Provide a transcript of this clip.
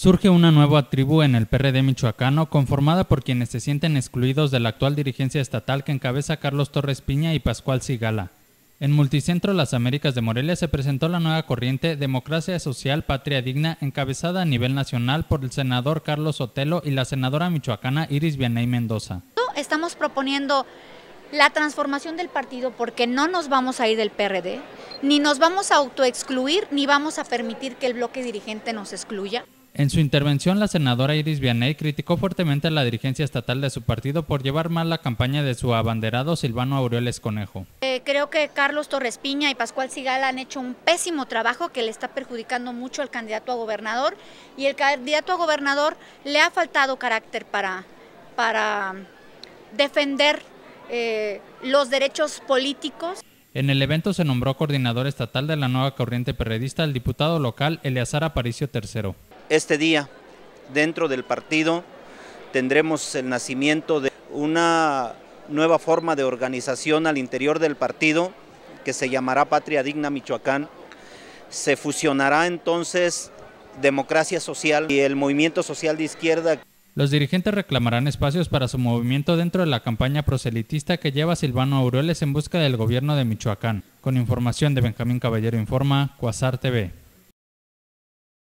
Surge una nueva tribu en el PRD michoacano conformada por quienes se sienten excluidos de la actual dirigencia estatal que encabeza Carlos Torres Piña y Pascual Sigala. En Multicentro Las Américas de Morelia se presentó la nueva corriente Democracia Social Patria Digna encabezada a nivel nacional por el senador Carlos Otelo y la senadora michoacana Iris Vianey Mendoza. Estamos proponiendo la transformación del partido porque no nos vamos a ir del PRD, ni nos vamos a autoexcluir, ni vamos a permitir que el bloque dirigente nos excluya. En su intervención, la senadora Iris Vianey criticó fuertemente a la dirigencia estatal de su partido por llevar mal la campaña de su abanderado Silvano Aureoles Conejo. Eh, creo que Carlos Torres Piña y Pascual Sigala han hecho un pésimo trabajo que le está perjudicando mucho al candidato a gobernador y el candidato a gobernador le ha faltado carácter para, para defender eh, los derechos políticos. En el evento se nombró coordinador estatal de la nueva corriente periodista el diputado local Eleazar Aparicio III. Este día, dentro del partido, tendremos el nacimiento de una nueva forma de organización al interior del partido que se llamará Patria Digna Michoacán. Se fusionará entonces democracia social y el movimiento social de izquierda. Los dirigentes reclamarán espacios para su movimiento dentro de la campaña proselitista que lleva Silvano Aureoles en busca del gobierno de Michoacán. Con información de Benjamín Caballero Informa, Cuasar TV.